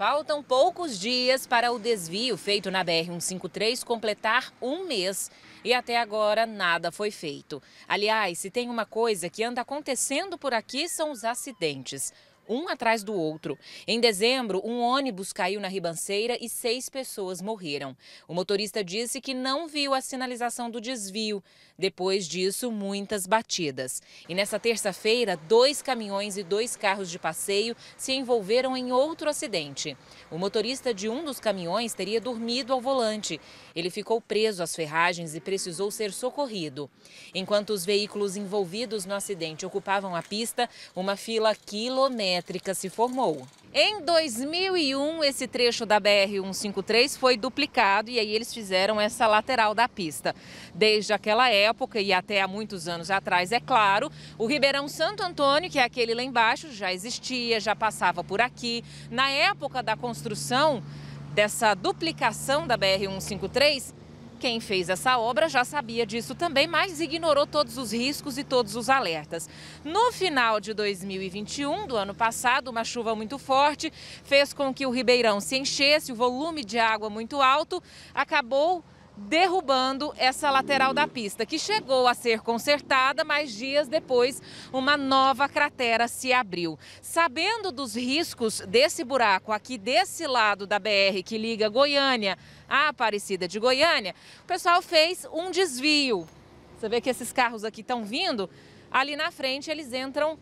Faltam poucos dias para o desvio feito na BR-153 completar um mês e até agora nada foi feito. Aliás, se tem uma coisa que anda acontecendo por aqui são os acidentes um atrás do outro. Em dezembro, um ônibus caiu na ribanceira e seis pessoas morreram. O motorista disse que não viu a sinalização do desvio. Depois disso, muitas batidas. E nessa terça-feira, dois caminhões e dois carros de passeio se envolveram em outro acidente. O motorista de um dos caminhões teria dormido ao volante. Ele ficou preso às ferragens e precisou ser socorrido. Enquanto os veículos envolvidos no acidente ocupavam a pista, uma fila quilométrica elétrica se formou. Em 2001, esse trecho da BR-153 foi duplicado e aí eles fizeram essa lateral da pista. Desde aquela época e até há muitos anos atrás, é claro, o Ribeirão Santo Antônio, que é aquele lá embaixo, já existia, já passava por aqui. Na época da construção dessa duplicação da BR-153, quem fez essa obra já sabia disso também, mas ignorou todos os riscos e todos os alertas. No final de 2021, do ano passado, uma chuva muito forte fez com que o Ribeirão se enchesse, o volume de água muito alto acabou derrubando essa lateral da pista, que chegou a ser consertada, mas dias depois uma nova cratera se abriu. Sabendo dos riscos desse buraco aqui desse lado da BR que liga Goiânia à Aparecida de Goiânia, o pessoal fez um desvio. Você vê que esses carros aqui estão vindo, ali na frente eles entram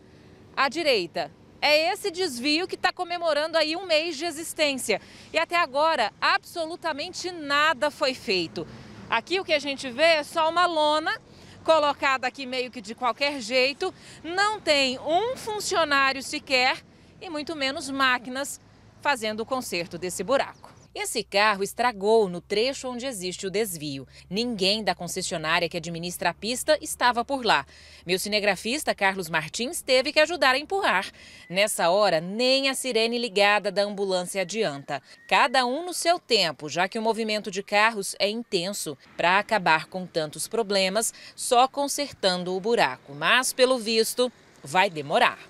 à direita é esse desvio que está comemorando aí um mês de existência. E até agora, absolutamente nada foi feito. Aqui o que a gente vê é só uma lona colocada aqui meio que de qualquer jeito, não tem um funcionário sequer e muito menos máquinas fazendo o conserto desse buraco. Esse carro estragou no trecho onde existe o desvio. Ninguém da concessionária que administra a pista estava por lá. Meu cinegrafista, Carlos Martins, teve que ajudar a empurrar. Nessa hora, nem a sirene ligada da ambulância adianta. Cada um no seu tempo, já que o movimento de carros é intenso. Para acabar com tantos problemas, só consertando o buraco. Mas, pelo visto, vai demorar.